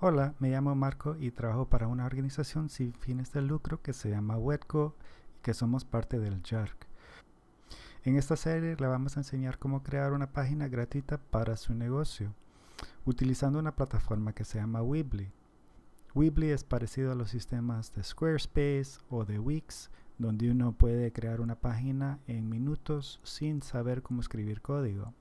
Hola, me llamo Marco y trabajo para una organización sin fines de lucro que se llama WETCO y que somos parte del JARC. En esta serie le vamos a enseñar cómo crear una página gratuita para su negocio utilizando una plataforma que se llama Weebly. Weebly es parecido a los sistemas de Squarespace o de Wix, donde uno puede crear una página en minutos sin saber cómo escribir código.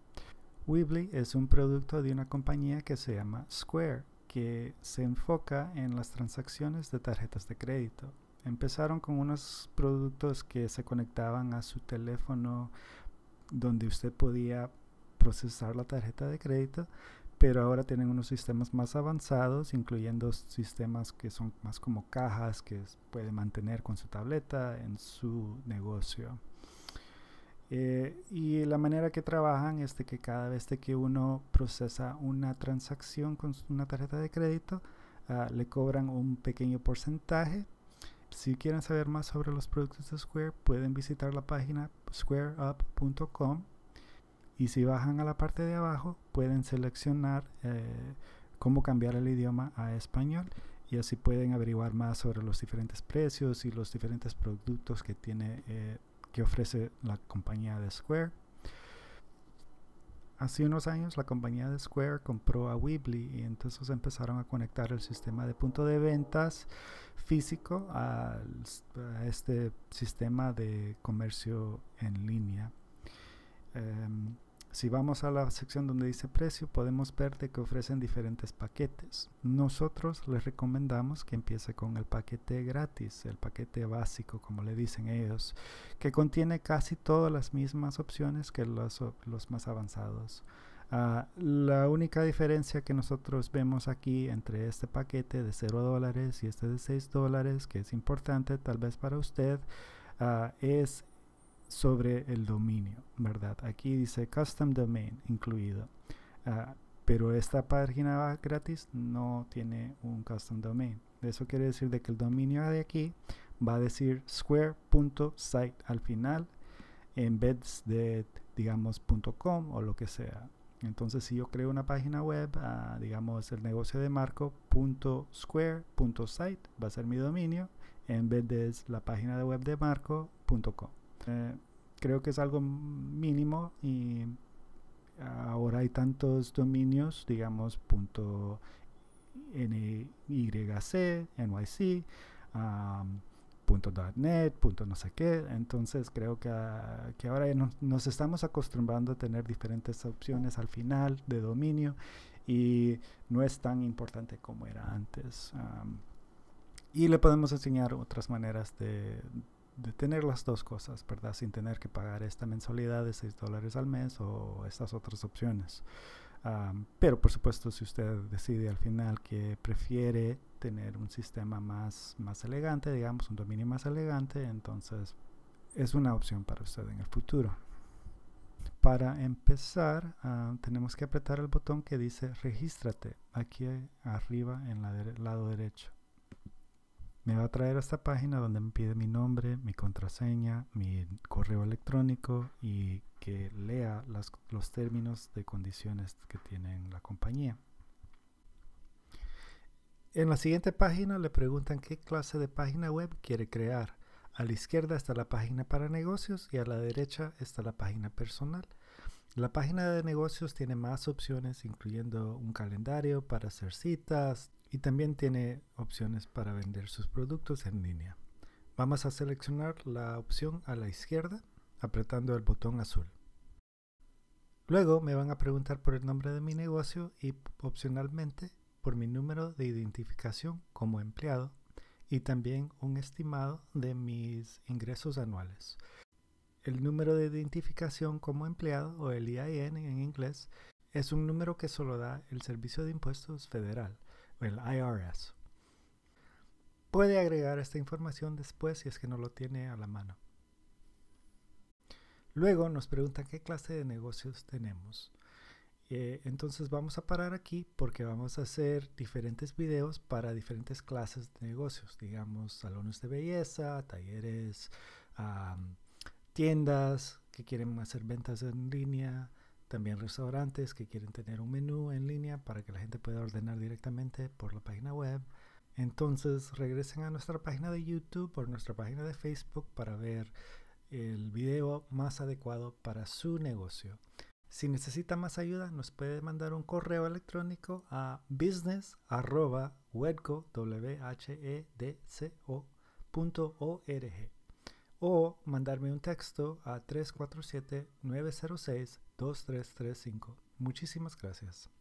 Weebly es un producto de una compañía que se llama Square que se enfoca en las transacciones de tarjetas de crédito. Empezaron con unos productos que se conectaban a su teléfono donde usted podía procesar la tarjeta de crédito, pero ahora tienen unos sistemas más avanzados, incluyendo sistemas que son más como cajas que puede mantener con su tableta en su negocio. Eh, y la manera que trabajan es de que cada vez que uno procesa una transacción con una tarjeta de crédito, ah, le cobran un pequeño porcentaje. Si quieren saber más sobre los productos de Square, pueden visitar la página squareup.com y si bajan a la parte de abajo, pueden seleccionar eh, cómo cambiar el idioma a español y así pueden averiguar más sobre los diferentes precios y los diferentes productos que tiene. Eh, que ofrece la compañía de Square. Hace unos años la compañía de Square compró a Weebly y entonces empezaron a conectar el sistema de punto de ventas físico a, este sistema de comercio en línea. Em, si vamos a la sección donde dice precio, podemos ver que ofrecen diferentes paquetes. Nosotros les recomendamos que empiece con el paquete gratis, el paquete básico, como le dicen ellos, que contiene casi todas las mismas opciones que los, más avanzados. Ah, la única diferencia que nosotros vemos aquí entre este paquete de 0 dólares y este de 6 dólares, que es importante tal vez para usted, ah, es sobre el dominio, ¿verdad? Aquí dice Custom Domain incluido. Ah, pero esta página gratis no tiene un custom domain. Eso quiere decir de que el dominio de aquí va a decir square.site al final en vez de digamos .com o lo que sea. Entonces si yo creo una página web, ah, digamos el negocio de Marco.square.site va a ser mi dominio en vez de la página de web de Marco.com. Eh, creo que es algo mínimo y ahora hay tantos dominios, digamos, punto NYC, NYC, ah, punto .net, no sé qué. Entonces creo que, ah, ahora nos, estamos acostumbrando a tener diferentes opciones al final de dominio y no es tan importante como era antes. Ah, y le podemos enseñar otras maneras de, de tener las dos cosas, ¿verdad? Sin tener que pagar esta mensualidad de 6 dólares al mes o estas otras opciones. pero por supuesto, si usted decide al final que prefiere tener un sistema más, más elegante, digamos, un dominio más elegante, entonces es una opción para usted en el futuro. Para empezar, ah, tenemos que apretar el botón que dice regístrate aquí arriba en el lado derecho me va a traer a esta página donde me pide mi nombre, mi contraseña, mi correo electrónico y que lea los términos de condiciones que tiene la compañía. En la siguiente página le preguntan qué clase de página web quiere crear. A la izquierda está la página para negocios y a la derecha está la página personal. La página de negocios tiene más opciones, incluyendo un calendario para hacer citas y también tiene opciones para vender sus productos en línea. Vamos a seleccionar la opción a la izquierda apretando el botón azul. Luego me van a preguntar por el nombre de mi negocio y opcionalmente por mi número de identificación como empleado y también un estimado de mis ingresos anuales. El número de identificación como empleado, o el IIN en inglés, es un número que solo da el Servicio de Impuestos Federal, o el IRS. Puede agregar esta información después si es que no lo tiene a la mano. Luego nos pregunta qué clase de negocios tenemos. Eh, entonces vamos a parar aquí porque vamos a hacer diferentes videos para diferentes clases de negocios, digamos salones de belleza, talleres, tiendas que quieren hacer ventas en línea, también restaurantes que quieren tener un menú en línea para que la gente pueda ordenar directamente por la página web. Entonces regresen a nuestra página de YouTube o nuestra página de Facebook para ver el video más adecuado para su negocio. Si necesita más ayuda, nos puede mandar un correo electrónico a business.wedco.org o mandarme un texto a 347-906-2335. Muchísimas gracias.